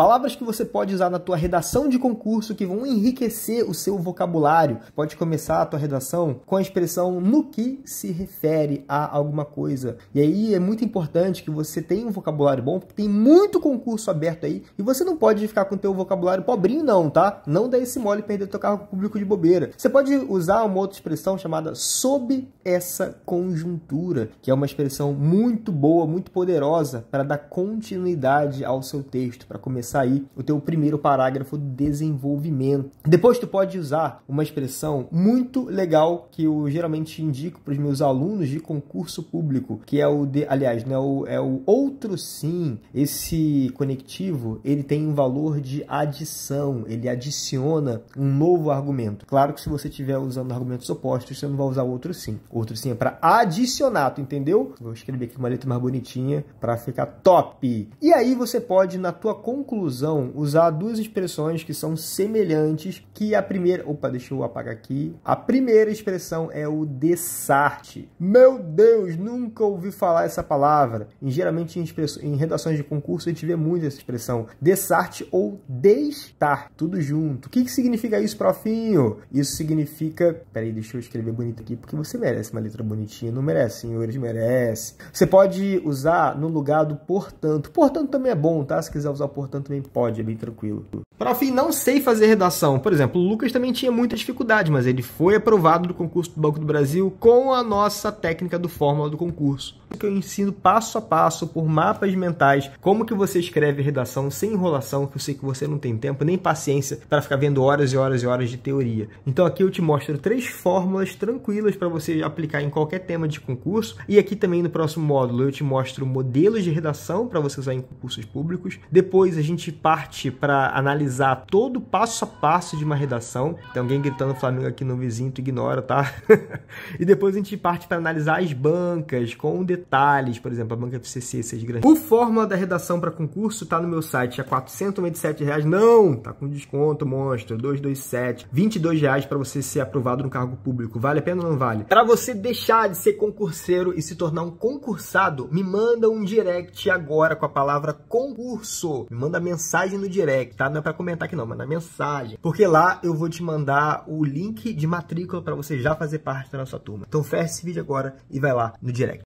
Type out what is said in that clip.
Palavras que você pode usar na tua redação de concurso que vão enriquecer o seu vocabulário. Pode começar a tua redação com a expressão no que se refere a alguma coisa. E aí é muito importante que você tenha um vocabulário bom, porque tem muito concurso aberto aí e você não pode ficar com o teu vocabulário pobrinho não, tá? Não dá esse mole e perder teu carro público de bobeira. Você pode usar uma outra expressão chamada sob essa conjuntura, que é uma expressão muito boa, muito poderosa para dar continuidade ao seu texto, para começar sair o teu primeiro parágrafo desenvolvimento. Depois tu pode usar uma expressão muito legal que eu geralmente indico para os meus alunos de concurso público, que é o de, aliás, né, o, é o outro sim. Esse conectivo, ele tem um valor de adição, ele adiciona um novo argumento. Claro que se você estiver usando argumentos opostos, você não vai usar o outro sim. O outro sim é para adicionar, tu entendeu? Vou escrever aqui uma letra mais bonitinha para ficar top. E aí você pode na tua conclusão conclusão, usar duas expressões que são semelhantes, que a primeira... Opa, deixa eu apagar aqui. A primeira expressão é o desarte. Meu Deus, nunca ouvi falar essa palavra. E, geralmente em, em redações de concurso a gente vê muito essa expressão. Desarte ou destar, tudo junto. O que, que significa isso, profinho? Isso significa... Peraí, deixa eu escrever bonito aqui, porque você merece uma letra bonitinha. Não merece, senhores, merece. Você pode usar no lugar do portanto. Portanto também é bom, tá? Se quiser usar o portanto então também pode, é bem tranquilo. Para fim, não sei fazer redação. Por exemplo, o Lucas também tinha muita dificuldade, mas ele foi aprovado do concurso do Banco do Brasil com a nossa técnica do Fórmula do concurso. Que eu ensino passo a passo por mapas mentais como que você escreve redação sem enrolação, que eu sei que você não tem tempo nem paciência para ficar vendo horas e horas e horas de teoria. Então aqui eu te mostro três fórmulas tranquilas para você aplicar em qualquer tema de concurso e aqui também no próximo módulo eu te mostro modelos de redação para você usar em concursos públicos. Depois a gente gente parte para analisar todo passo a passo de uma redação. Tem alguém gritando Flamengo aqui no vizinho, tu ignora, tá? e depois a gente parte para analisar as bancas com detalhes, por exemplo, a banca do CC, seis grandes. O fórmula da redação para concurso tá no meu site, é R$ reais. Não, tá com desconto, monstro, 227, R$ reais para você ser aprovado no cargo público. Vale a pena ou não vale? Para você deixar de ser concurseiro e se tornar um concursado, me manda um direct agora com a palavra concurso. Me manda mensagem no direct, tá? Não é pra comentar aqui não, manda mensagem. Porque lá eu vou te mandar o link de matrícula para você já fazer parte da nossa turma. Então fecha esse vídeo agora e vai lá no direct.